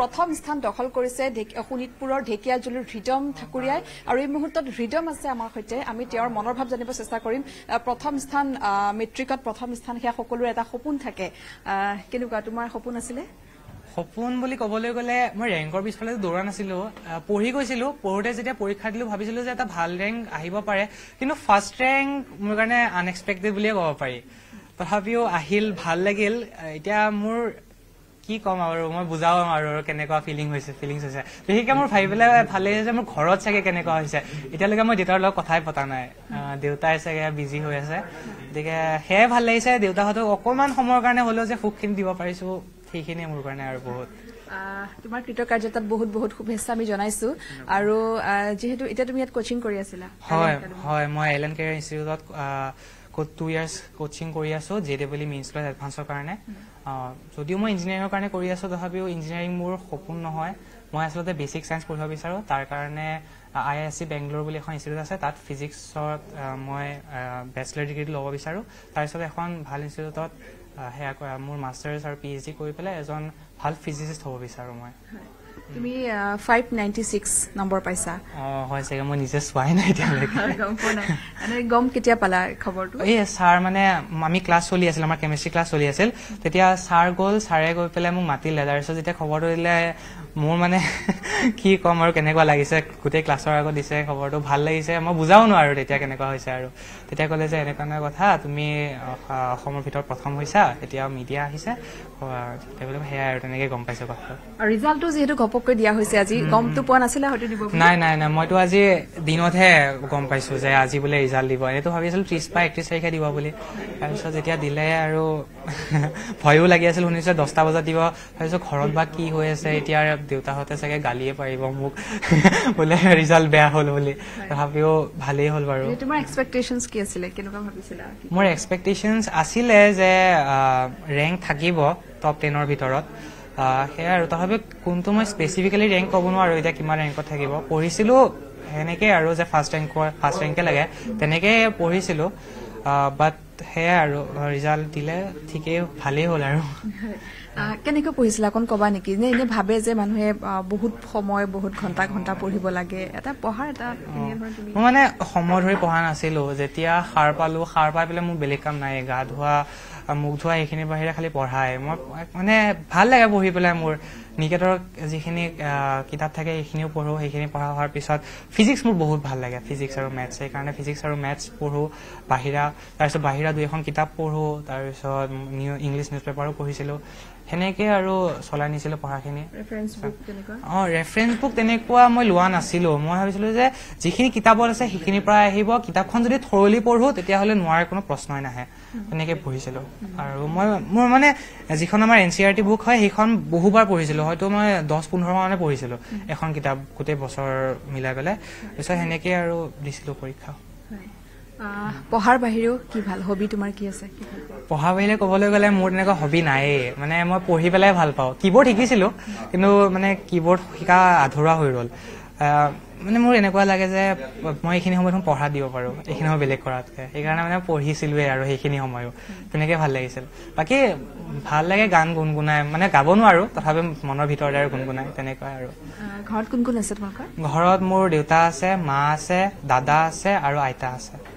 প্ৰথম স্থান দখল কৰিছে শোণিতপুৰৰ ঢেকীয়া ঢেকীয়াজুলিৰ হৃদম ঠাকুৰীয়াই আৰু এই মুহূৰ্তত হৃদম আছে আমাৰ সৈতে আমি তেওঁৰ মনৰ ভাৱ জানিব চেষ্টা কৰিম প্ৰথম স্থান মেট্ৰিকত প্ৰথম স্থান সেয়া সকলোৰে এটা সপোন থাকে কেনেকুৱা তোমাৰ সপোন আছিলে সপোন বুলি কবলৈ গলে মই ৰেংকৰ পিছফালে দৌৰা নাছিলো পঢ়ি গৈছিলো পঢ়োতে যেতিয়া পৰীক্ষা দিলো ভাবিছিলো যে এটা ভাল ৰেংক আহিব পাৰে কিন্তু ফাৰ্ষ্ট ৰেংক মোৰ কাৰণে আনএক্সপেক্টেড বুলিয়ে কব পাৰি তথাপিও আহিল ভাল লাগিল এতিয়া মোৰ কি কম আৰু মই বুজাও আৰু কেনেকুৱা ফিলিং হৈছে ফিলিংছ হৈছে বিশেষকে মোৰ ভাবি পেলাই ভালেই হৈছে মোৰ ঘৰত চাগে কেনেকুৱা হৈছে এতিয়ালৈকে মই দেউতাৰ লগত কথাই পতা নাই দেউতাই চাগে বিজি হৈ আছে গতিকে সেয়াই ভাল লাগিছে দেউতাহঁতক অকণমান সময়ৰ কাৰণে হলেও যে সুখখিনি দিব পাৰিছো সেইখিনিয়ে মোৰ কাৰণে আৰু বহুত তোমাৰ কৃতকাৰ্যতাত বহুত বহুত শুভেচ্ছা আমি জনাইছো আৰু যিহেতু এতিয়া তুমি ইয়াত কচিং কৰি আছিলা হয় হয় মই এল এন কেৰিয়াৰ ইনষ্টিটিউটত টু ইয়াৰ্ছ কোচিং কৰি আছো জে ডাবল মিনছ লৈ এডভান্সৰ কাৰণে mm-hmm. যদিও মই ইঞ্জিনিয়াৰিঙৰ কাৰণে কৰি আছো তথাপিও ইঞ্জিনিয়াৰিং মোৰ সপোন নহয় মই আচলতে বেচিক ছায়েন্স পঢ়িব বিচাৰোঁ তাৰ কাৰণে আই আই এছচি বেংগলোৰ বুলি এখন ইনষ্টিটিউট আছে তাত ফিজিক্সত মই বেচেলৰ ডিগ্ৰীটো ল'ব বিচাৰোঁ তাৰপিছত এখন ভাল ইনষ্টিটিউটত সেয়া মোৰ মাষ্টাৰ্ছ আৰু পি এইচ ডি কৰি পেলাই এজন ভাল ফিজিচিষ্ট হ'ব বিচাৰোঁ মই হয় তুমি 596 নম্বৰ পাইছা অ হয় সেগা মই নিজে সোৱাই নাই তেতিয়া লাগে গম পোৱা নাই গম কেতিয়া পালা খবৰটো এই ছাৰ মানে আমি ক্লাছ চলি আছিল আমাৰ কেমেষ্ট্ৰি ক্লাছ চলি আছিল তেতিয়া ছাৰ গ'ল ছাৰে গৈ পেলাই মোক মাতিলে তাৰপিছত যেতিয়া খবৰটো দিলে মোৰ মানে কি ক'ম আৰু কেনেকুৱা লাগিছে গোটেই ক্লাছৰ আগত দিছে খবৰটো ভাল লাগিছে মই বুজাও নোৱাৰো তেতিয়া কেনেকুৱা হৈছে আৰু তেতিয়া ক'লে যে এনেকুৱা এনেকুৱা কথা তুমি অসমৰ ভিতৰত প্ৰথম হৈছা এতিয়া মিডিয়া আহিছে বোলে সেয়াই আৰু তেনেকে গম পাইছো কথাটো ৰিজাল্টটো যিহেতু ঘপককৈ দিয়া হৈছে আজি গমটো পোৱা নাছিলে হয়তো দিব নাই নাই নাই মইতো আজি দিনতহে গম পাইছোঁ যে আজি বোলে ৰিজাল্ট দিব এনেতো ভাবি আছিলোঁ ত্ৰিছ পৰা একত্ৰিছ তাৰিখে দিব বুলি তাৰপিছত যেতিয়া দিলে আৰু ভয়ো লাগি আছিল শুনিছোঁ দহটা বজাত দিব ভাবিছোঁ ঘৰত বা কি হৈ আছে এতিয়া দেউতাহঁতে চাগে গালিয়ে পাৰিব মোক বোলে ৰিজাল্ট বেয়া হ'ল বুলি তথাপিও ভালেই হ'ল বাৰু তোমাৰ এক্সপেক্টেশ্যন কি আছিলে কেনেকুৱা ভাবিছিলা মোৰ এক্সপেক্টেশ্যন আছিলে যে ৰেংক থাকিব টপ টেনৰ ভিতৰত সেয়াই আৰু তথাপি কোনটো মই স্পেচিফিকেলি ৰেংক ক'ব নোৱাৰো এতিয়া কিমান ৰেংকত থাকিব পঢ়িছিলো সেনেকে আৰু যে ফাৰ্ষ্ট ৰেংক ফাৰ্ষ্ট ৰেংকে লাগে তেনেকে পঢ়িছিলো বাট সেয়াই আৰু ৰিজাল্ট দিলে ঠিকেই ভালেই হ'ল আৰু কেনেকৈ পঢ়িছিলা অকণ ক'বা নেকি নে এনেই ভাবে যে মানুহে বহুত সময় বহুত ঘণ্টা ঘণ্টা পঢ়িব লাগে এটা পঢ়াৰ এটা মই মানে সময় ধৰি পঢ়া নাছিলোঁ যেতিয়া সাৰ পালোঁ সাৰ পাই পেলাই মোৰ বেলেগ কাম নাই গা ধোৱা মুখ ধোৱা সেইখিনিৰ বাহিৰে খালী পঢ়াই মই মানে ভাল লাগে পঢ়ি পেলাই মোৰ নিকেটৰ যিখিনি কিতাপ থাকে সেইখিনিও পঢ়োঁ সেইখিনি পঢ়া হোৱাৰ পিছত ফিজিক্স মোৰ বহুত ভাল লাগে ফিজিক্স আৰু মেথছ সেইকাৰণে ফিজিক্স আৰু মেথছ পঢ়োঁ বাহিৰা তাৰপিছত বাহিৰা দুই এখন কিতাপ পঢ়োঁ তাৰপিছত ইংলিছ নিউজ পেপাৰো পঢ়িছিলোঁ সেনেকে আৰু চলাই নিছিলো পঢ়াখিনি অ ৰেফাৰেঞ্চ বুক তেনেকুৱা মই লোৱা নাছিলো মই ভাবিছিলো যে যিখিনি কিতাপত আছে সেইখিনিৰ পৰা আহিব কিতাপখন যদি থৰলি পঢ়ো তেতিয়াহলে নোৱাৰাৰ কোনো প্ৰশ্নই নাহে তেনেকে পঢ়িছিলো আৰু মই মোৰ মানে যিখন আমাৰ N C R T book হয় সেইখন বহুবাৰ পঢ়িছিলো হয়তো মই দহ পোন্ধৰ মানে পঢ়িছিলো এখন কিতাপ গোটেই বছৰ মিলাই পেলাই তাৰপিছত সেনেকে আৰু দিছিলো পৰীক্ষা হয় পঢ়াৰ বাহিৰেও কি ভাল হবি তোমাৰ কি আছে পঢ়াৰ বাহিৰে কবলৈ গলে মোৰ তেনেকুৱা হবি নাইয়ে মানে মই পঢ়ি পেলাই ভাল পাওঁ কীবোৰ্ড শিকিছিলো কিন্তু মানে কীবোৰ্ড শিকা আধৰুৱা হৈ ৰল মানে মোৰ এনেকুৱা লাগে যে মই এইখিনি সময়ত পঢ়া দিব পাৰো এইখিনি সময় বেলেগ কৰাতকে সেইকাৰণে মানে পঢ়িছিলোৱে আৰু সেইখিনি সময়ো তেনেকে ভাল লাগিছিল বাকী ভাল লাগে গান গুণগুনাই মানে গাব নোৱাৰো তথাপি মনৰ ভিতৰতে আৰু গুণগুনাই তেনেকুৱা আৰু ঘৰত কোন কোন আছে তোমাৰ ঘৰত মোৰ দেউতা আছে মা আছে দাদা আছে আৰু আইতা আছে